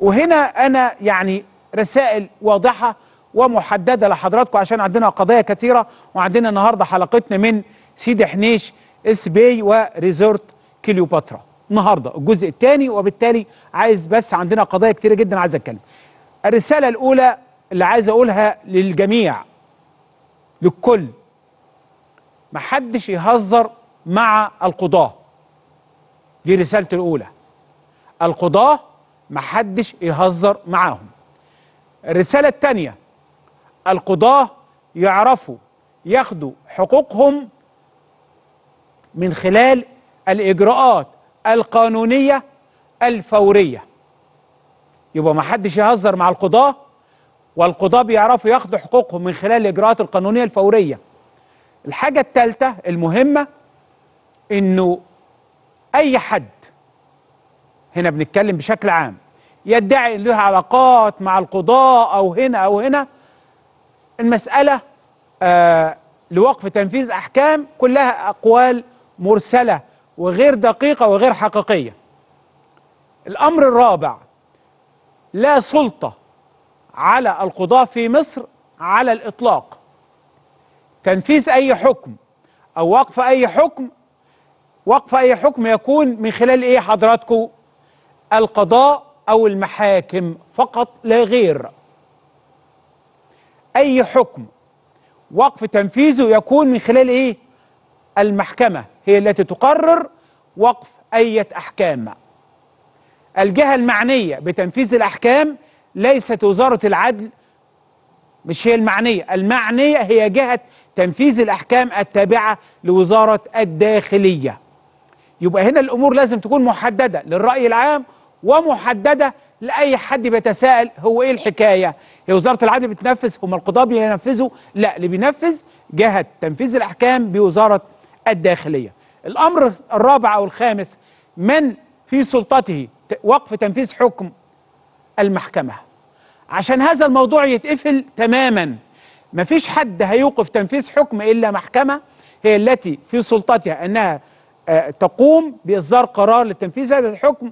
وهنا أنا يعني رسائل واضحة ومحددة لحضراتكم عشان عندنا قضايا كثيرة وعندنا النهاردة حلقتنا من سيدي حنيش اس بي وريزورت كليوباترا النهاردة الجزء الثاني وبالتالي عايز بس عندنا قضايا كثيرة جدا عايز أتكلم الرسالة الأولى اللي عايز أقولها للجميع للكل محدش يهزر مع القضاة دي رسالتي الأولى القضاة محدش يهزر معاهم الرسالة التانية القضاة يعرفوا ياخدوا حقوقهم من خلال الإجراءات القانونية الفورية يبقى محدش يهزر مع القضاة والقضاة بيعرفوا ياخدوا حقوقهم من خلال الإجراءات القانونية الفورية الحاجة الثالثة المهمة إنه أي حد هنا بنتكلم بشكل عام يدعي ان له علاقات مع القضاء او هنا او هنا المساله آه لوقف تنفيذ احكام كلها اقوال مرسله وغير دقيقه وغير حقيقيه الامر الرابع لا سلطه على القضاه في مصر على الاطلاق تنفيذ اي حكم او وقف اي حكم وقف اي حكم يكون من خلال ايه حضراتكم القضاء أو المحاكم فقط لا غير أي حكم وقف تنفيذه يكون من خلال إيه؟ المحكمة هي التي تقرر وقف أي أحكام الجهة المعنية بتنفيذ الأحكام ليست وزارة العدل مش هي المعنية المعنية هي جهة تنفيذ الأحكام التابعة لوزارة الداخلية يبقى هنا الأمور لازم تكون محددة للرأي العام ومحدده لاي حد بيتساءل هو ايه الحكايه؟ هي وزاره العدل بتنفذ هم القضاه بينفذوا؟ لا اللي بينفذ جهه تنفيذ الاحكام بوزاره الداخليه. الامر الرابع او الخامس من في سلطته وقف تنفيذ حكم المحكمه. عشان هذا الموضوع يتقفل تماما مفيش حد هيوقف تنفيذ حكم الا محكمه هي التي في سلطتها انها آه، تقوم باصدار قرار لتنفيذ هذا الحكم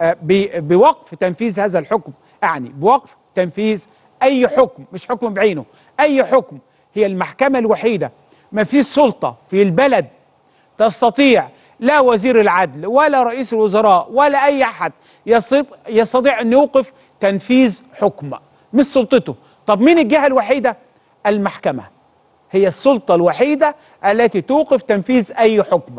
آه، بوقف تنفيذ هذا الحكم أعني بوقف تنفيذ أي حكم مش حكم بعينه أي حكم هي المحكمة الوحيدة ما في سلطة في البلد تستطيع لا وزير العدل ولا رئيس الوزراء ولا أي أحد يستطيع أن يوقف تنفيذ حكم مش سلطته طب مين الجهة الوحيدة؟ المحكمة هي السلطة الوحيدة التي توقف تنفيذ أي حكم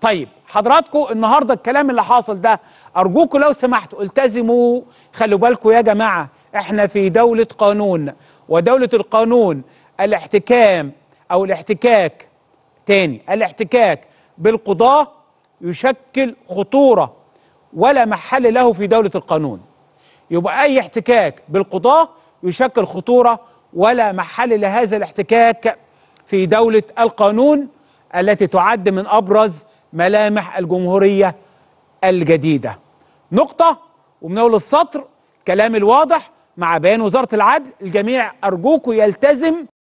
طيب حضراتكم النهارده الكلام اللي حاصل ده ارجوكم لو سمحتوا التزموا خلوا بالكم يا جماعه احنا في دوله قانون ودوله القانون الاحتكام او الاحتكاك تاني الاحتكاك بالقضاه يشكل خطوره ولا محل له في دوله القانون يبقى اي احتكاك بالقضاه يشكل خطوره ولا محل لهذا الاحتكاك في دوله القانون التي تعد من ابرز ملامح الجمهورية الجديدة نقطة ومن أول السطر كلام الواضح مع بيان وزارة العدل الجميع أرجوكم يلتزم